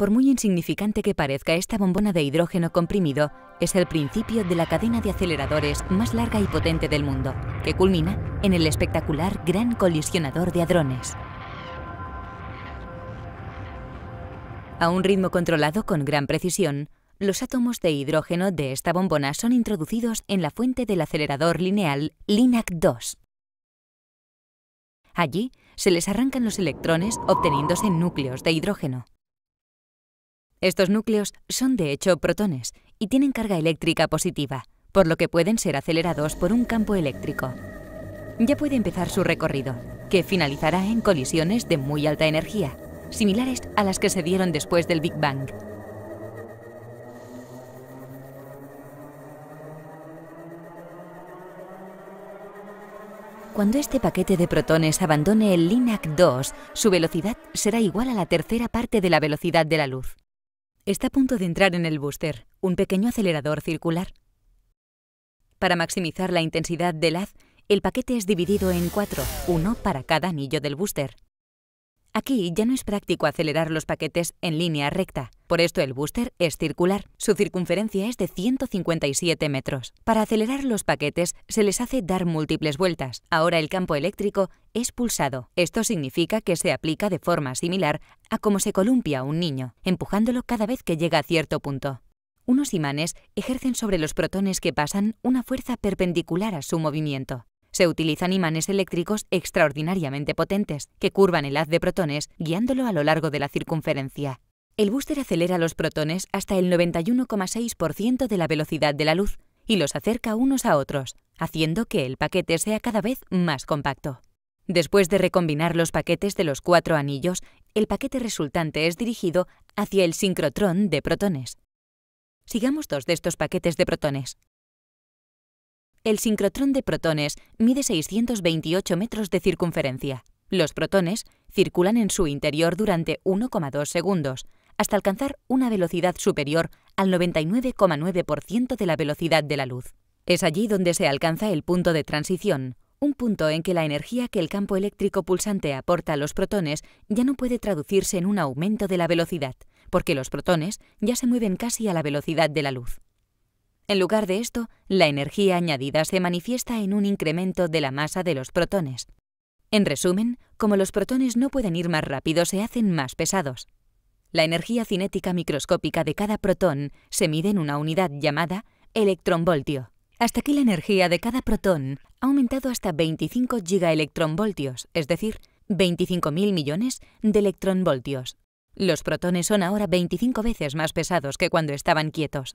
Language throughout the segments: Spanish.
Por muy insignificante que parezca, esta bombona de hidrógeno comprimido es el principio de la cadena de aceleradores más larga y potente del mundo, que culmina en el espectacular Gran Colisionador de Hadrones. A un ritmo controlado con gran precisión, los átomos de hidrógeno de esta bombona son introducidos en la fuente del acelerador lineal LINAC-2. Allí se les arrancan los electrones obteniéndose núcleos de hidrógeno. Estos núcleos son de hecho protones y tienen carga eléctrica positiva, por lo que pueden ser acelerados por un campo eléctrico. Ya puede empezar su recorrido, que finalizará en colisiones de muy alta energía, similares a las que se dieron después del Big Bang. Cuando este paquete de protones abandone el LINAC 2, su velocidad será igual a la tercera parte de la velocidad de la luz. Está a punto de entrar en el booster, un pequeño acelerador circular. Para maximizar la intensidad del haz, el paquete es dividido en cuatro, uno para cada anillo del booster. Aquí ya no es práctico acelerar los paquetes en línea recta, por esto el booster es circular. Su circunferencia es de 157 metros. Para acelerar los paquetes se les hace dar múltiples vueltas. Ahora el campo eléctrico es pulsado. Esto significa que se aplica de forma similar a como se columpia un niño, empujándolo cada vez que llega a cierto punto. Unos imanes ejercen sobre los protones que pasan una fuerza perpendicular a su movimiento se utilizan imanes eléctricos extraordinariamente potentes que curvan el haz de protones guiándolo a lo largo de la circunferencia. El booster acelera los protones hasta el 91,6% de la velocidad de la luz y los acerca unos a otros, haciendo que el paquete sea cada vez más compacto. Después de recombinar los paquetes de los cuatro anillos, el paquete resultante es dirigido hacia el sincrotrón de protones. Sigamos dos de estos paquetes de protones. El sincrotrón de protones mide 628 metros de circunferencia. Los protones circulan en su interior durante 1,2 segundos, hasta alcanzar una velocidad superior al 99,9% de la velocidad de la luz. Es allí donde se alcanza el punto de transición, un punto en que la energía que el campo eléctrico pulsante aporta a los protones ya no puede traducirse en un aumento de la velocidad, porque los protones ya se mueven casi a la velocidad de la luz. En lugar de esto, la energía añadida se manifiesta en un incremento de la masa de los protones. En resumen, como los protones no pueden ir más rápido, se hacen más pesados. La energía cinética microscópica de cada protón se mide en una unidad llamada electronvoltio. Hasta aquí la energía de cada protón ha aumentado hasta 25 gigaelectronvoltios, es decir, 25.000 millones de electronvoltios. Los protones son ahora 25 veces más pesados que cuando estaban quietos.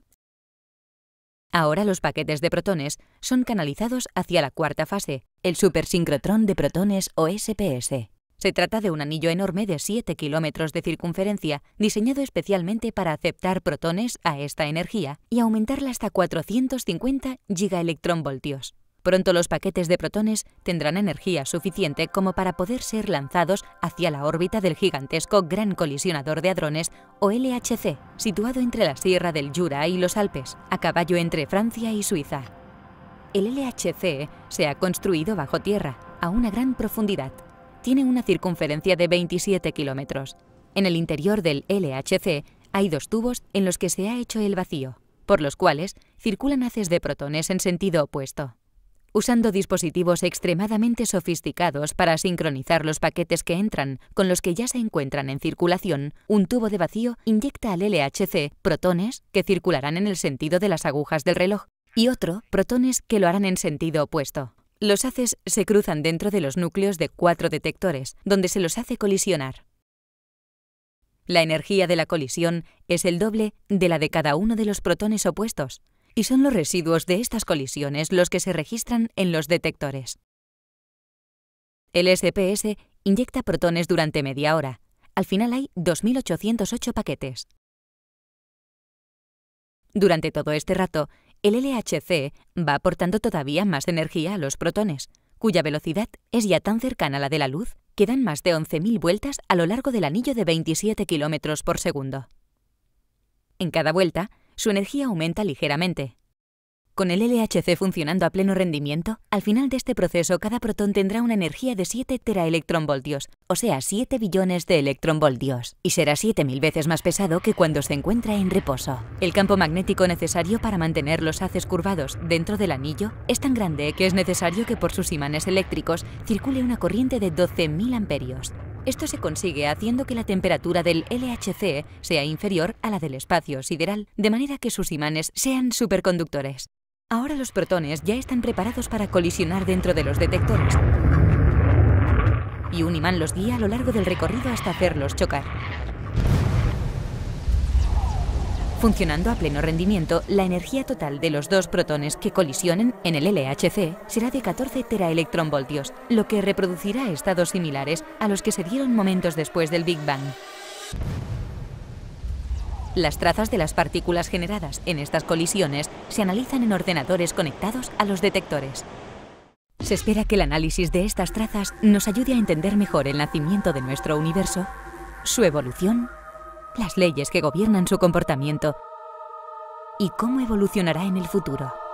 Ahora los paquetes de protones son canalizados hacia la cuarta fase, el supersincrotrón de protones o SPS. Se trata de un anillo enorme de 7 kilómetros de circunferencia, diseñado especialmente para aceptar protones a esta energía y aumentarla hasta 450 gigaelectronvoltios. Pronto los paquetes de protones tendrán energía suficiente como para poder ser lanzados hacia la órbita del gigantesco Gran Colisionador de Hadrones, o LHC, situado entre la Sierra del Jura y los Alpes, a caballo entre Francia y Suiza. El LHC se ha construido bajo tierra, a una gran profundidad. Tiene una circunferencia de 27 kilómetros. En el interior del LHC hay dos tubos en los que se ha hecho el vacío, por los cuales circulan haces de protones en sentido opuesto usando dispositivos extremadamente sofisticados para sincronizar los paquetes que entran con los que ya se encuentran en circulación, un tubo de vacío inyecta al LHC protones que circularán en el sentido de las agujas del reloj y otro protones que lo harán en sentido opuesto. Los haces se cruzan dentro de los núcleos de cuatro detectores, donde se los hace colisionar. La energía de la colisión es el doble de la de cada uno de los protones opuestos, y son los residuos de estas colisiones los que se registran en los detectores. El SPS inyecta protones durante media hora. Al final hay 2.808 paquetes. Durante todo este rato, el LHC va aportando todavía más energía a los protones, cuya velocidad es ya tan cercana a la de la luz que dan más de 11.000 vueltas a lo largo del anillo de 27 km por segundo. En cada vuelta, su energía aumenta ligeramente. Con el LHC funcionando a pleno rendimiento, al final de este proceso cada protón tendrá una energía de 7 teraelectronvoltios, o sea, 7 billones de electronvoltios, y será 7000 veces más pesado que cuando se encuentra en reposo. El campo magnético necesario para mantener los haces curvados dentro del anillo es tan grande que es necesario que por sus imanes eléctricos circule una corriente de 12.000 amperios, esto se consigue haciendo que la temperatura del LHC sea inferior a la del espacio sideral, de manera que sus imanes sean superconductores. Ahora los protones ya están preparados para colisionar dentro de los detectores. Y un imán los guía a lo largo del recorrido hasta hacerlos chocar. Funcionando a pleno rendimiento, la energía total de los dos protones que colisionen en el LHC será de 14 teraelectronvoltios, lo que reproducirá estados similares a los que se dieron momentos después del Big Bang. Las trazas de las partículas generadas en estas colisiones se analizan en ordenadores conectados a los detectores. Se espera que el análisis de estas trazas nos ayude a entender mejor el nacimiento de nuestro universo, su evolución las leyes que gobiernan su comportamiento y cómo evolucionará en el futuro.